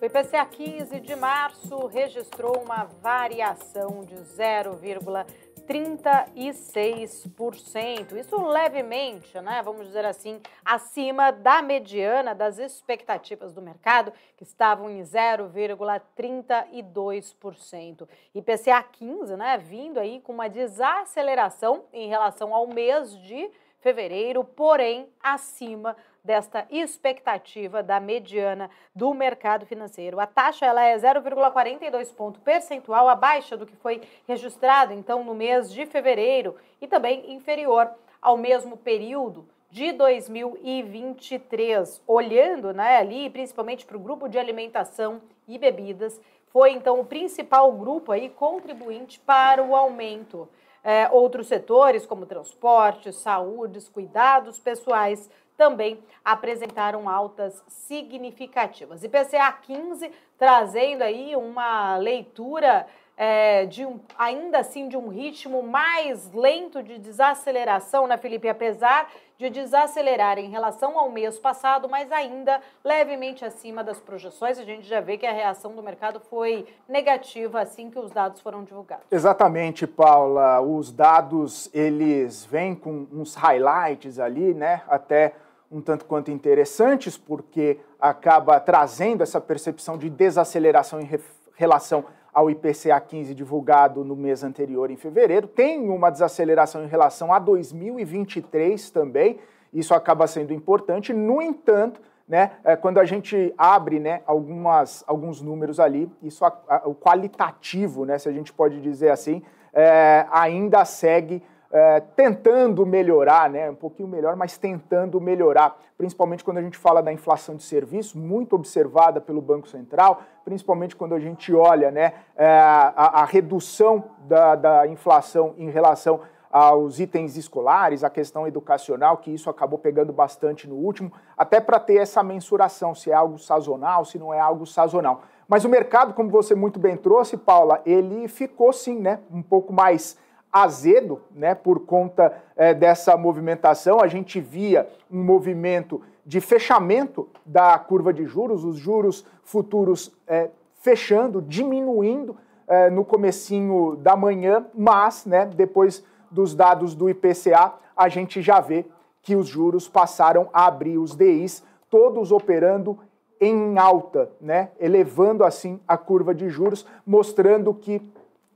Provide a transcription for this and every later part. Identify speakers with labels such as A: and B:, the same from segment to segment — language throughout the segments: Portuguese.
A: O IPCA 15 de março registrou uma variação de 0,36%. Isso levemente, né, vamos dizer assim, acima da mediana das expectativas do mercado, que estavam em 0,32%. IPCA 15, né, vindo aí com uma desaceleração em relação ao mês de fevereiro, porém acima desta expectativa da mediana do mercado financeiro. A taxa ela é 0,42 ponto percentual abaixo do que foi registrado então no mês de fevereiro e também inferior ao mesmo período de 2023. Olhando né, ali, principalmente para o grupo de alimentação e bebidas, foi então o principal grupo aí contribuinte para o aumento. É, outros setores, como transporte, saúde, cuidados pessoais, também apresentaram altas significativas. IPCA 15 trazendo aí uma leitura é, de um, ainda assim de um ritmo mais lento de desaceleração, né, Felipe? Apesar de desacelerar em relação ao mês passado, mas ainda levemente acima das projeções. A gente já vê que a reação do mercado foi negativa assim que os dados foram divulgados.
B: Exatamente, Paula. Os dados, eles vêm com uns highlights ali, né? Até um tanto quanto interessantes, porque acaba trazendo essa percepção de desaceleração em relação ao IPCA 15 divulgado no mês anterior, em fevereiro. Tem uma desaceleração em relação a 2023 também, isso acaba sendo importante. No entanto, né, é, quando a gente abre né, algumas, alguns números ali, isso a, a, o qualitativo, né, se a gente pode dizer assim, é, ainda segue é, tentando melhorar, né, um pouquinho melhor, mas tentando melhorar, principalmente quando a gente fala da inflação de serviço, muito observada pelo Banco Central, principalmente quando a gente olha né, é, a, a, redução da, da inflação em relação aos itens escolares, a questão educacional, que isso acabou pegando bastante no último, até para ter essa mensuração, se é algo sazonal, se não é algo sazonal. Mas o mercado, como você muito bem trouxe, Paula, ele ficou sim, né, um pouco mais azedo, né, por conta é, dessa movimentação. A gente via um movimento de fechamento da curva de juros, os juros futuros é, fechando, diminuindo é, no comecinho da manhã, mas, né, depois dos dados do IPCA, a gente já vê que os juros passaram a abrir os DIs, todos operando em alta, né, elevando assim a curva de juros, mostrando que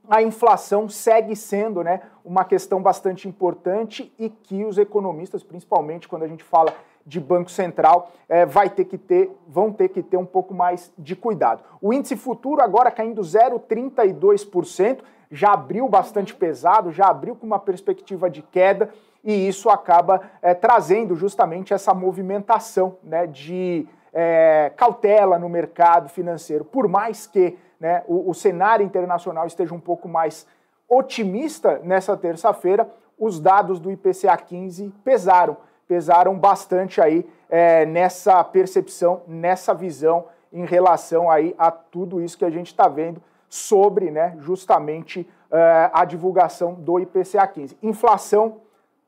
B: a inflação segue sendo né, uma questão bastante importante e que os economistas, principalmente quando a gente fala de Banco Central, é, vai ter que ter, vão ter que ter um pouco mais de cuidado. O índice futuro agora caindo 0,32%, já abriu bastante pesado, já abriu com uma perspectiva de queda, e isso acaba é, trazendo justamente essa movimentação né, de é, cautela no mercado financeiro. Por mais que né, o, o cenário internacional esteja um pouco mais otimista nessa terça-feira, os dados do IPCA 15 pesaram, pesaram bastante aí é, nessa percepção, nessa visão em relação aí a tudo isso que a gente está vendo sobre, né, justamente é, a divulgação do IPCA 15. Inflação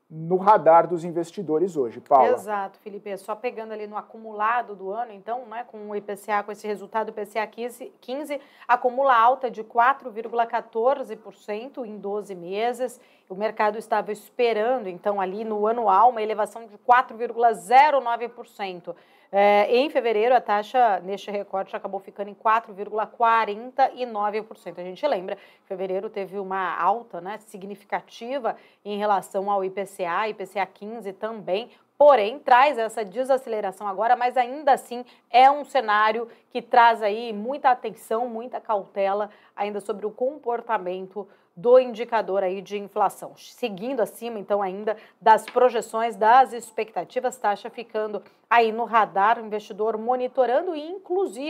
B: no radar dos investidores hoje, Paulo. Exato,
A: Felipe. Só pegando ali no acumulado do ano, então, né, com o IPCA, com esse resultado, o IPCA 15, 15 acumula alta de 4,14% em 12 meses. O mercado estava esperando, então, ali no anual, uma elevação de 4,09%. É, em fevereiro, a taxa neste recorte acabou ficando em 4,49%. A gente lembra, fevereiro teve uma alta né, significativa em relação ao IPCA IPCA, IPCA 15 também, porém traz essa desaceleração agora, mas ainda assim é um cenário que traz aí muita atenção, muita cautela ainda sobre o comportamento do indicador aí de inflação. Seguindo acima então ainda das projeções, das expectativas, taxa ficando aí no radar, o investidor monitorando e inclusive